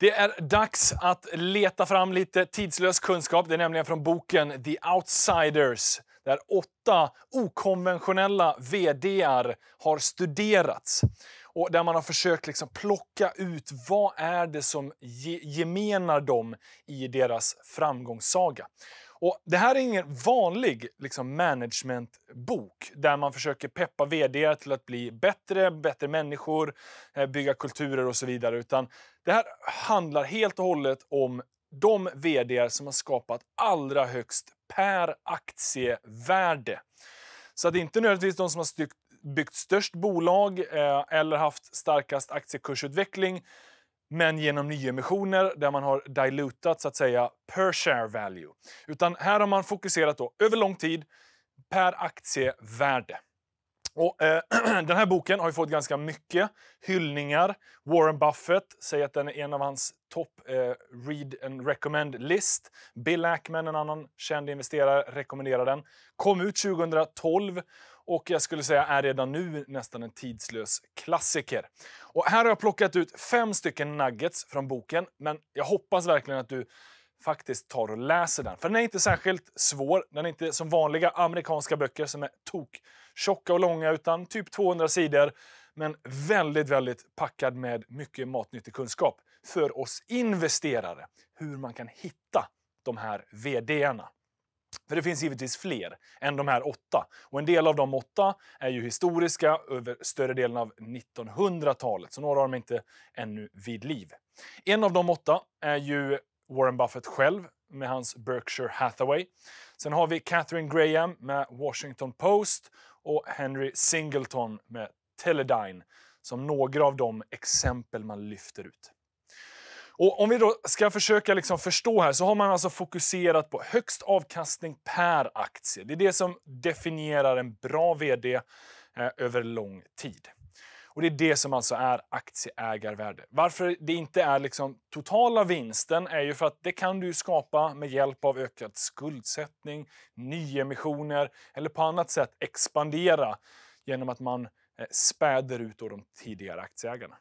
Det är dags att leta fram lite tidslös kunskap. Det är nämligen från boken The Outsiders där åtta okonventionella vd har studerats och där man har försökt liksom plocka ut vad är det som ge gemenar dem i deras framgångssaga. Och det här är ingen vanlig liksom, managementbok där man försöker peppa vd till att bli bättre, bättre människor, eh, bygga kulturer och så vidare. Utan det här handlar helt och hållet om de vd som har skapat allra högst per aktievärde. Så det är inte nödvändigtvis de som har byggt störst bolag eh, eller haft starkast aktiekursutveckling men genom nyemissioner där man har dilutat så att säga per share value. Utan här har man fokuserat då, över lång tid per aktievärde. Och, eh, den här boken har ju fått ganska mycket hyllningar. Warren Buffett säger att den är en av hans topp eh, read and recommend list. Bill Ackman, en annan känd investerare, rekommenderar den. Kom ut 2012 och jag skulle säga är redan nu nästan en tidslös klassiker. Och här har jag plockat ut fem stycken nuggets från boken, men jag hoppas verkligen att du faktiskt tar och läser den. För den är inte särskilt svår. Den är inte som vanliga amerikanska böcker som är tok tjocka och långa, utan typ 200 sidor. Men väldigt, väldigt packad med mycket matnyttig kunskap för oss investerare. Hur man kan hitta de här vd-arna. För det finns givetvis fler än de här åtta. Och en del av de åtta är ju historiska över större delen av 1900-talet, så några av dem är inte ännu vid liv. En av de åtta är ju Warren Buffett själv med hans Berkshire Hathaway. Sen har vi Catherine Graham med Washington Post och Henry Singleton med Teledyne som några av de exempel man lyfter ut. Och om vi då ska försöka liksom förstå här så har man alltså fokuserat på högst avkastning per aktie. Det är det som definierar en bra vd eh, över lång tid. Och Det är det som alltså är aktieägarvärde. Varför det inte är liksom totala vinsten är ju för att det kan du skapa med hjälp av ökad skuldsättning, nyemissioner eller på annat sätt expandera genom att man eh, späder ut de tidigare aktieägarna.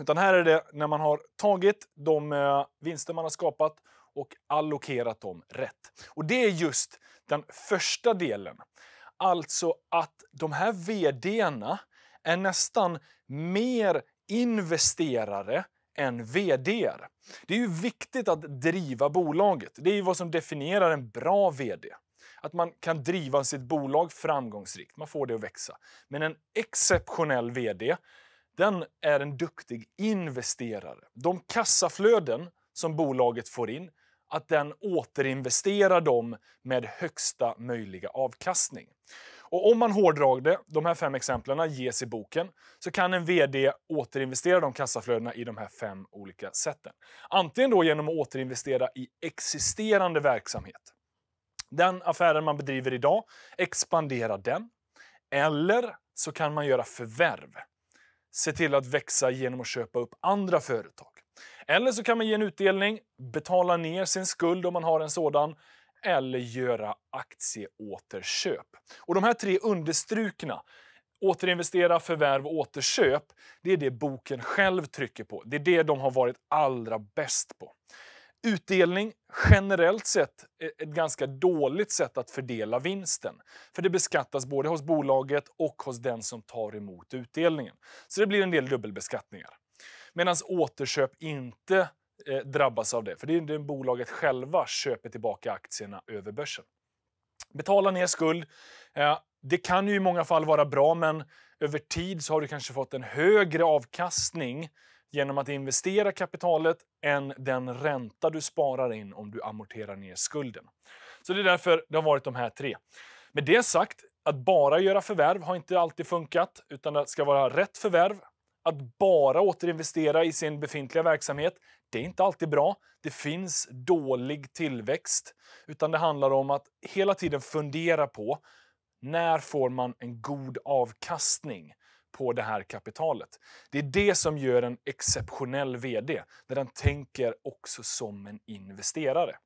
Utan här är det när man har tagit de eh, vinster man har skapat och allokerat dem rätt. Och det är just den första delen. Alltså att de här vdarna är nästan mer investerare än vdr. Det är ju viktigt att driva bolaget. Det är ju vad som definierar en bra vd. Att man kan driva sitt bolag framgångsrikt, man får det att växa. Men en exceptionell vd den är en duktig investerare. De kassaflöden som bolaget får in, att den återinvesterar dem med högsta möjliga avkastning. Och om man hårdrar det, de här fem exemplen ges i boken, så kan en VD återinvestera de kassaflödena i de här fem olika sätten. Antingen då genom att återinvestera i existerande verksamhet. Den affären man bedriver idag, expandera den. Eller så kan man göra förvärv se till att växa genom att köpa upp andra företag. Eller så kan man ge en utdelning, betala ner sin skuld om man har en sådan, eller göra aktieåterköp. Och de här tre understrukna, återinvestera, förvärv och återköp, det är det boken själv trycker på. Det är det de har varit allra bäst på. Utdelning generellt sett är ett ganska dåligt sätt att fördela vinsten. För det beskattas både hos bolaget och hos den som tar emot utdelningen. Så det blir en del dubbelbeskattningar. Medan återköp inte eh, drabbas av det, för det är det bolaget själva köper tillbaka aktierna över börsen. Betala ner skuld. Eh, det kan ju i många fall vara bra, men över tid så har du kanske fått en högre avkastning genom att investera kapitalet än den ränta du sparar in om du amorterar ner skulden. Så det är därför det har varit de här tre. Med det sagt, att bara göra förvärv har inte alltid funkat, utan det ska vara rätt förvärv. Att bara återinvestera i sin befintliga verksamhet, det är inte alltid bra. Det finns dålig tillväxt, utan det handlar om att hela tiden fundera på när får man en god avkastning? på det här kapitalet. Det är det som gör en exceptionell VD, där den tänker också som en investerare.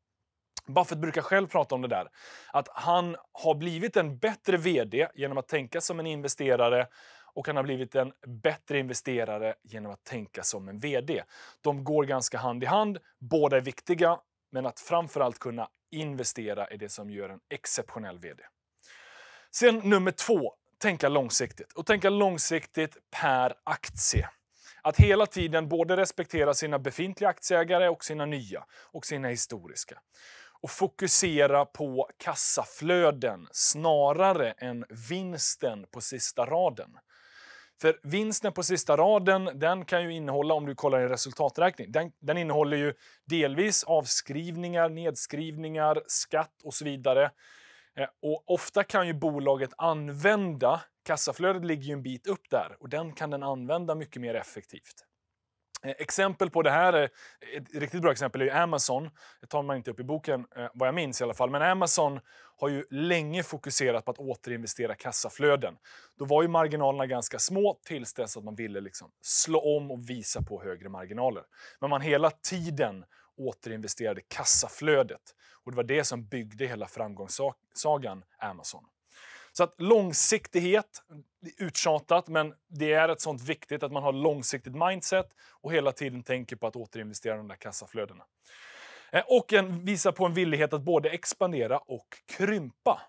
Buffett brukar själv prata om det där, att han har blivit en bättre VD genom att tänka som en investerare och han har blivit en bättre investerare genom att tänka som en VD. De går ganska hand i hand, båda är viktiga, men att framförallt kunna investera är det som gör en exceptionell VD. Sen nummer två, tänka långsiktigt. Och tänka långsiktigt per aktie. Att hela tiden både respektera sina befintliga aktieägare och sina nya och sina historiska. Och fokusera på kassaflöden snarare än vinsten på sista raden. För vinsten på sista raden, den kan ju innehålla, om du kollar i resultaträkning, den, den, innehåller ju delvis avskrivningar, nedskrivningar, skatt och så vidare. Eh, och ofta kan ju bolaget använda, kassaflödet ligger ju en bit upp där, och den kan den använda mycket mer effektivt. Eh, exempel på det här, ett riktigt bra exempel är ju Amazon. Det tar man inte upp i boken eh, vad jag minns i alla fall. Men Amazon har ju länge fokuserat på att återinvestera kassaflöden. Då var ju marginalerna ganska små tills dess att man ville liksom slå om och visa på högre marginaler. Men man hela tiden återinvesterade kassaflödet. Och det var det som byggde hela framgångssagan Amazon. Så att långsiktighet, uttjatat, men det är ett sånt viktigt att man har långsiktigt mindset och hela tiden tänker på att återinvestera de där kassaflödena. Eh, och en, visa på en villighet att både expandera och krympa.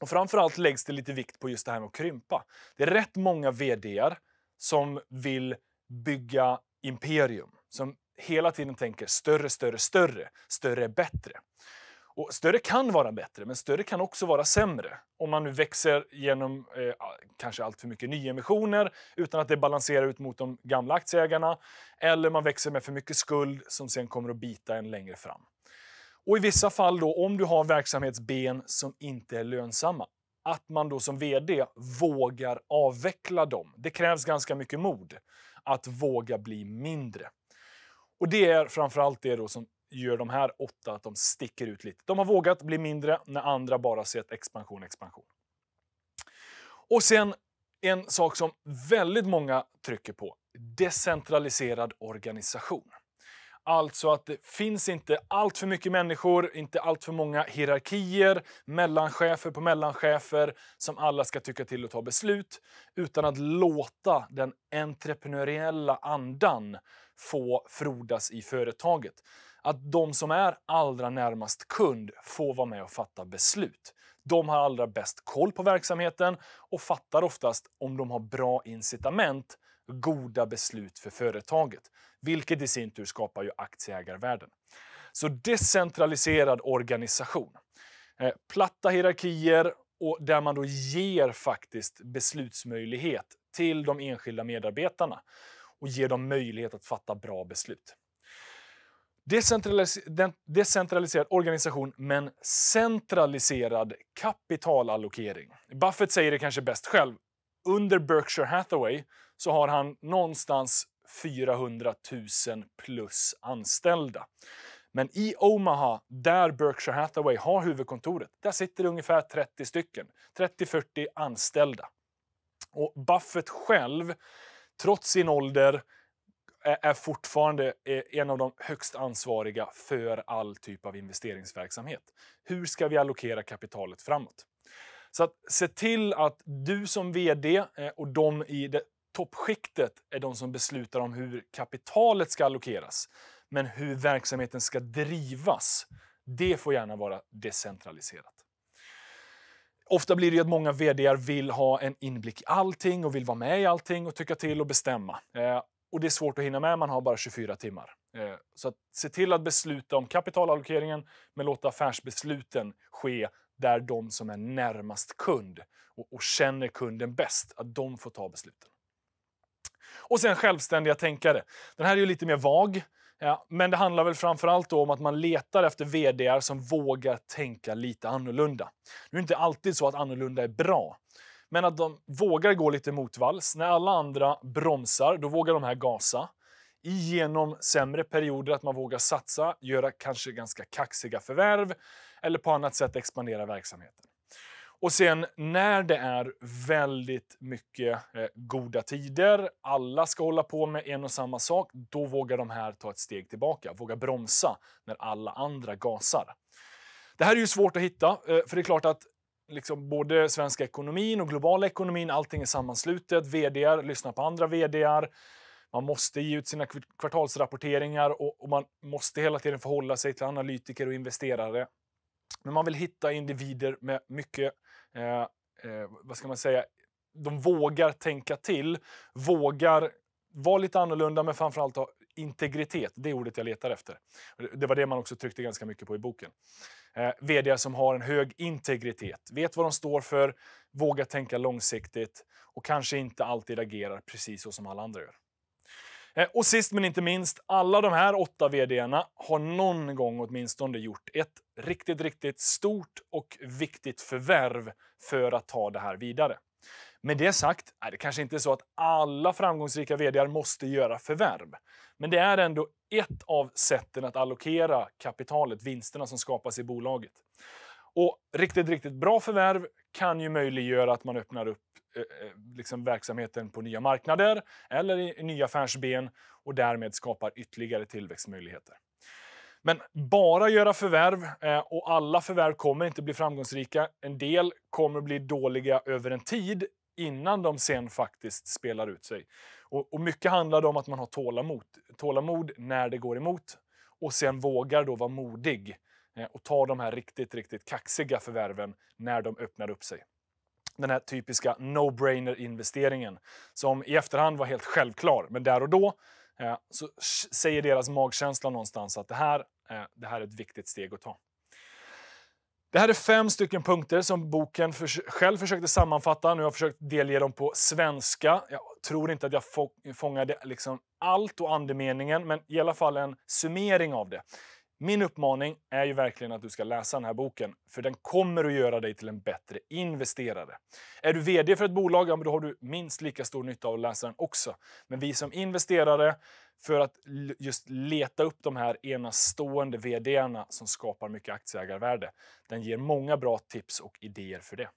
Och framförallt läggs det lite vikt på just det här med att krympa. Det är rätt många VDer som vill bygga imperium, som hela tiden tänker större, större, större. Större är bättre. Och större kan vara bättre, men större kan också vara sämre. Om man nu växer genom eh, kanske allt för mycket nyemissioner utan att det balanserar ut mot de gamla aktieägarna. Eller man växer med för mycket skuld som sen kommer att bita en längre fram. Och i vissa fall, då, om du har verksamhetsben som inte är lönsamma, att man då som vd vågar avveckla dem. Det krävs ganska mycket mod att våga bli mindre. Och det är framförallt det då som gör de här åtta att de sticker ut lite. De har vågat bli mindre när andra bara sett expansion, expansion. Och sen en sak som väldigt många trycker på. Decentraliserad organisation. Alltså att det finns inte allt för mycket människor, inte allt för många hierarkier, mellanchefer på mellanchefer som alla ska tycka till och ta beslut, utan att låta den entreprenöriella andan få frodas i företaget. Att de som är allra närmast kund får vara med och fatta beslut. De har allra bäst koll på verksamheten och fattar oftast, om de har bra incitament, goda beslut för företaget. Vilket i sin tur skapar ju aktieägarvärden. Så decentraliserad organisation. Eh, platta hierarkier och där man då ger faktiskt beslutsmöjlighet till de enskilda medarbetarna och ger dem möjlighet att fatta bra beslut. decentraliserad organisation, men centraliserad kapitalallokering. Buffett säger det kanske bäst själv. Under Berkshire Hathaway så har han någonstans 400 000 plus anställda. Men i Omaha, där Berkshire Hathaway har huvudkontoret, där sitter det ungefär 30 stycken. 30-40 anställda. Och Buffett själv trots sin ålder, är fortfarande en av de högst ansvariga för all typ av investeringsverksamhet. Hur ska vi allokera kapitalet framåt? Så att se till att du som VD och de i det toppskiktet är de som beslutar om hur kapitalet ska allokeras. Men hur verksamheten ska drivas, det får gärna vara decentraliserat. Ofta blir det ju att många vd vill ha en inblick i allting och vill vara med i allting och tycka till och bestämma. Eh, och det är svårt att hinna med, man har bara 24 timmar. Eh, så att se till att besluta om kapitalallokeringen, men låta affärsbesluten ske där de som är närmast kund och, och känner kunden bäst, att de får ta besluten. Och sen självständiga tänkare. Den här är ju lite mer vag. Ja, men det handlar väl framförallt om att man letar efter vd som vågar tänka lite annorlunda. Nu är inte alltid så att annorlunda är bra, men att de vågar gå lite motvalls. När alla andra bromsar, då vågar de här gasa. Igenom sämre perioder att man vågar satsa, göra kanske ganska kaxiga förvärv eller på annat sätt expandera verksamheten. Och sen när det är väldigt mycket eh, goda tider, alla ska hålla på med en och samma sak, då vågar de här ta ett steg tillbaka, våga bromsa när alla andra gasar. Det här är ju svårt att hitta, eh, för det är klart att liksom både svenska ekonomin och globala ekonomin, allting är sammanslutet. VDR lyssnar på andra VDR. Man måste ge ut sina kvartalsrapporteringar och man måste hela tiden förhålla sig till analytiker och investerare. Men man vill hitta individer med mycket Eh, eh, vad ska man säga, de vågar tänka till, vågar vara lite annorlunda men framförallt ha integritet. Det är ordet jag letar efter. Det var det man också tryckte ganska mycket på i boken. Eh, VD som har en hög integritet, vet vad de står för, vågar tänka långsiktigt och kanske inte alltid agerar precis så som alla andra gör. Eh, och sist men inte minst, alla de här åtta vdarna har någon gång åtminstone gjort ett riktigt, riktigt stort och viktigt förvärv för att ta det här vidare. Med det sagt är det kanske inte så att alla framgångsrika vdar måste göra förvärv. Men det är ändå ett av sätten att allokera kapitalet, vinsterna som skapas i bolaget. Och riktigt, riktigt bra förvärv kan ju möjliggöra att man öppnar upp eh, eh, liksom verksamheten på nya marknader eller i nya affärsben och därmed skapar ytterligare tillväxtmöjligheter. Men bara göra förvärv, eh, och alla förvärv kommer inte bli framgångsrika. En del kommer bli dåliga över en tid innan de sen faktiskt spelar ut sig. Och, och mycket handlar om att man har tålamod, tålamod när det går emot och sen vågar då vara modig Eh, och ta de här riktigt, riktigt kaxiga förvärven när de öppnar upp sig. Den här typiska no-brainer-investeringen som i efterhand var helt självklar, men där och då eh, så säger deras magkänsla någonstans att det här, eh, det här är ett viktigt steg att ta. Det här är fem stycken punkter som boken för, själv försökte sammanfatta. Nu har jag försökt delge dem på svenska. Jag tror inte att jag fångade liksom allt och andemeningen, men i alla fall en summering av det. Min uppmaning är ju verkligen att du ska läsa den här boken, för den kommer att göra dig till en bättre investerare. Är du VD för ett bolag, ja, då har du minst lika stor nytta av att läsa den också. Men vi som investerare, för att just leta upp de här enastående VDarna som skapar mycket aktieägarvärde, den ger många bra tips och idéer för det.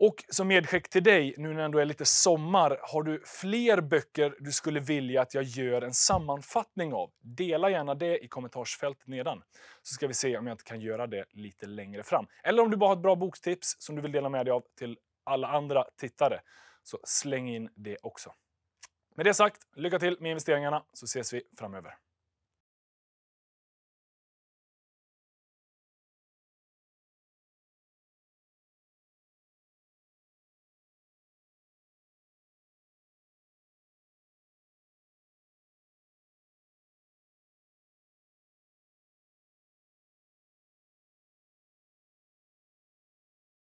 Och som medskick till dig, nu när det ändå är lite sommar, har du fler böcker du skulle vilja att jag gör en sammanfattning av? Dela gärna det i kommentarsfältet nedan, så ska vi se om jag inte kan göra det lite längre fram. Eller om du bara har ett bra boktips som du vill dela med dig av till alla andra tittare, så släng in det också. Med det sagt, lycka till med investeringarna så ses vi framöver.